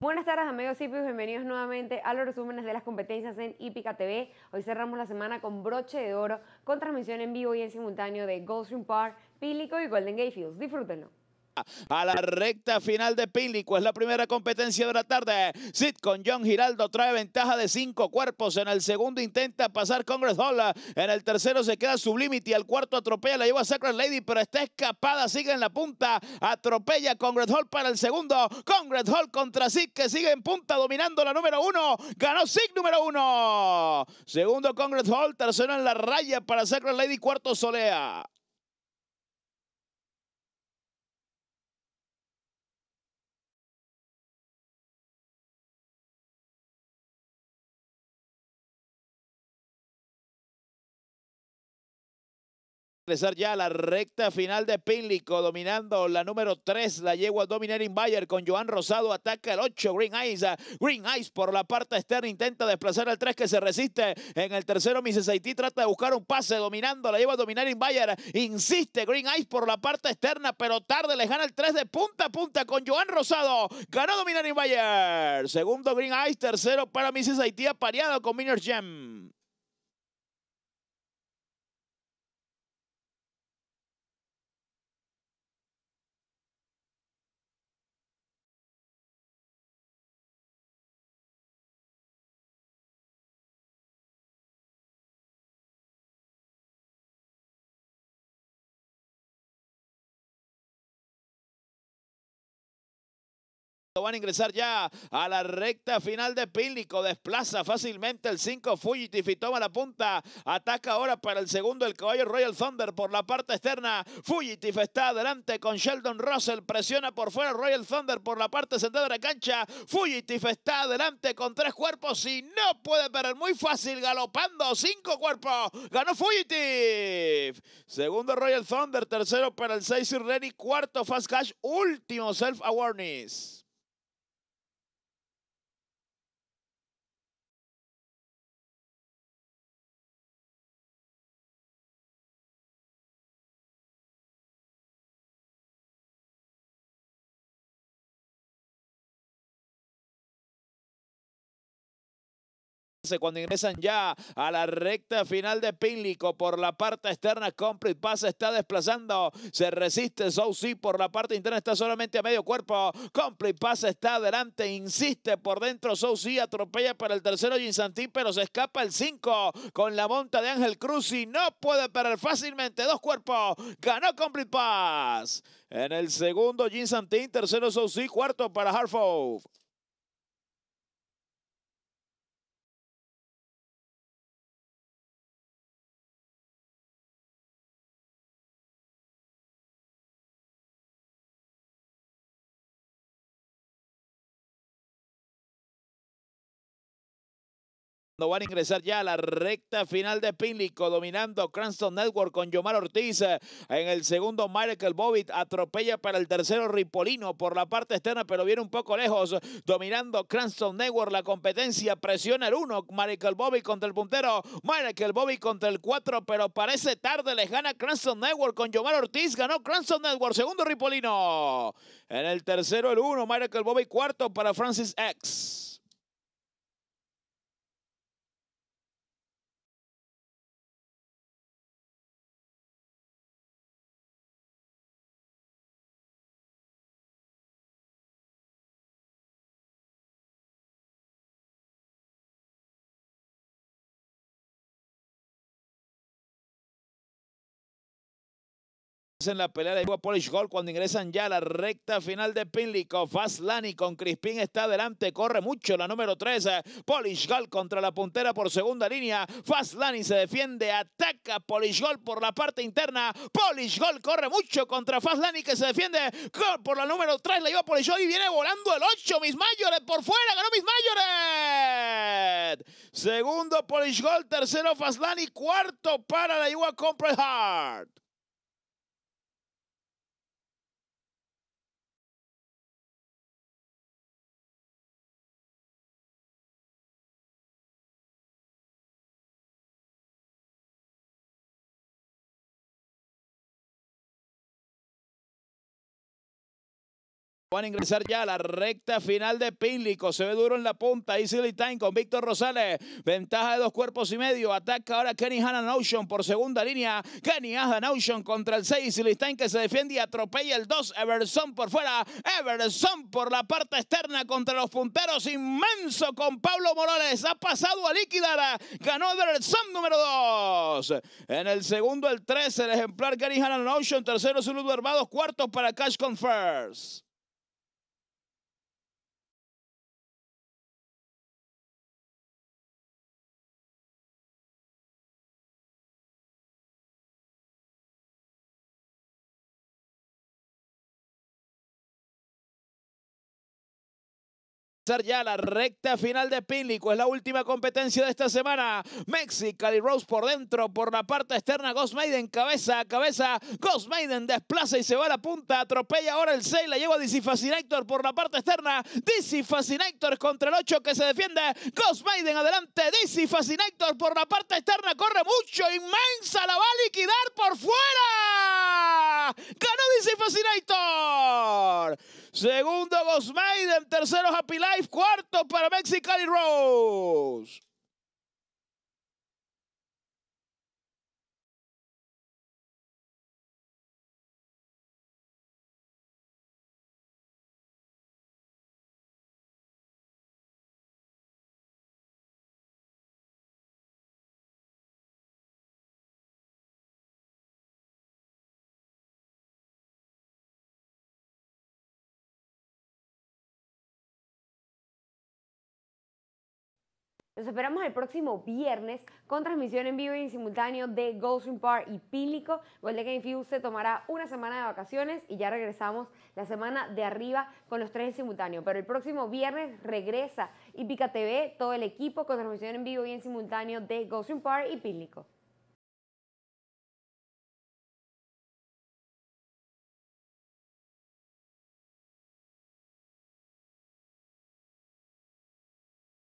Buenas tardes amigos hipios, pues bienvenidos nuevamente a los resúmenes de las competencias en Hípica TV. Hoy cerramos la semana con broche de oro con transmisión en vivo y en simultáneo de Goldstream Park, Pílico y Golden Gate Fields. Disfrútenlo a la recta final de Pílico. Es la primera competencia de la tarde. Sid con John Giraldo trae ventaja de cinco cuerpos. En el segundo intenta pasar Congress Hall. En el tercero se queda Sublimity. Al cuarto atropella, la lleva Sacred Lady, pero está escapada. Sigue en la punta. Atropella Congress Hall para el segundo. Congress Hall contra Sid que sigue en punta dominando la número uno. Ganó Sid número uno. Segundo Congress Hall. Tercero en la raya para Sacred Lady. Cuarto Solea. empezar ya la recta final de Pínlico, dominando la número 3, la yegua Dominating Bayer con Joan Rosado, ataca el 8, Green Eyes, ah, Green Eyes por la parte externa, intenta desplazar al 3 que se resiste, en el tercero haití trata de buscar un pase, dominando la yegua Dominating Bayer, insiste Green Eyes por la parte externa, pero tarde le gana el 3 de punta a punta con Joan Rosado, ganó Dominating Bayer, segundo Green Eyes, tercero para haití apareado con Miner Gem. Van a ingresar ya a la recta final de Pílico. Desplaza fácilmente el 5 Fugitive y toma la punta. Ataca ahora para el segundo el caballo Royal Thunder por la parte externa. Fugitive está adelante con Sheldon Russell. Presiona por fuera Royal Thunder por la parte central de la cancha. Fugitive está adelante con tres cuerpos y no puede perder. Muy fácil galopando. Cinco cuerpos. Ganó Fugitive. Segundo Royal Thunder. Tercero para el 6 y Cuarto Fast Cash. Último Self Awareness. cuando ingresan ya a la recta final de Pínlico por la parte externa. Complete Pass está desplazando. Se resiste Sousi por la parte interna. Está solamente a medio cuerpo. Complete Pass está adelante. Insiste por dentro. Sousi atropella para el tercero Ginsantí, pero se escapa el 5 con la monta de Ángel Cruz y no puede perder fácilmente dos cuerpos. Ganó Complete Pass. En el segundo, Gin Santín. Tercero, Sousi. Cuarto para Harfow. van a ingresar ya a la recta final de Pílico, dominando Cranston Network con Yomar Ortiz. En el segundo, Michael Bobbitt atropella para el tercero Ripolino por la parte externa, pero viene un poco lejos, dominando Cranston Network la competencia. Presiona el uno Michael Bobby contra el puntero, Michael Bobby contra el cuatro pero parece tarde, les gana Cranston Network con Yomar Ortiz, ganó Cranston Network, segundo Ripolino. En el tercero, el uno Michael Bobby cuarto para Francis X. en la pelea de Polish Gold cuando ingresan ya a la recta final de Pinlico Fazlani, con Crispín está adelante, corre mucho la número 3. Eh, Polish Gold contra la puntera por segunda línea. Fazlani se defiende, ataca Polish Gold por la parte interna. Polish Gold corre mucho contra Fazlani que se defiende por la número 3. La lleva Polish Gold y viene volando el 8. Miss Mayoret por fuera, ganó Miss Mayoret. Segundo Polish Gold, tercero Fazlani, cuarto para la Iwa Comprehard. Van a ingresar ya a la recta final de Pínlico. Se ve duro en la punta. Easy Time con Víctor Rosales. Ventaja de dos cuerpos y medio. Ataca ahora Kenny Hanna Ocean por segunda línea. Kenny Hanna Ocean contra el 6. Easy Time que se defiende y atropella el 2. Everson por fuera. Everson por la parte externa contra los punteros. Inmenso con Pablo Morales. Ha pasado a liquidar. Ganó Everson número 2. En el segundo, el 3. El ejemplar Kenny Hanna Ocean, Tercero, Zulu Armados. Cuarto para Cash Confers. ya la recta final de Pílico. Es pues la última competencia de esta semana. Mexicali y Rose por dentro, por la parte externa. Ghost Maiden cabeza a cabeza. Ghost Maiden desplaza y se va a la punta. Atropella ahora el 6. La lleva DC Fascinator por la parte externa. DC Fascinator contra el 8 que se defiende. Ghost Maiden adelante. DC Fascinator por la parte externa. Corre mucho. Inmensa. La va a liquidar por fuera. Ganó DC Fascinator. Segundo, Ghost Maiden. Tercero, Happy Life. Cuarto, para Mexicali Rose. Los esperamos el próximo viernes con transmisión en vivo y en simultáneo de Goldstream Park y Pílico. Golden Game Fuse tomará una semana de vacaciones y ya regresamos la semana de arriba con los tres en simultáneo. Pero el próximo viernes regresa Pica TV, todo el equipo con transmisión en vivo y en simultáneo de Goldstream Park y Pílico.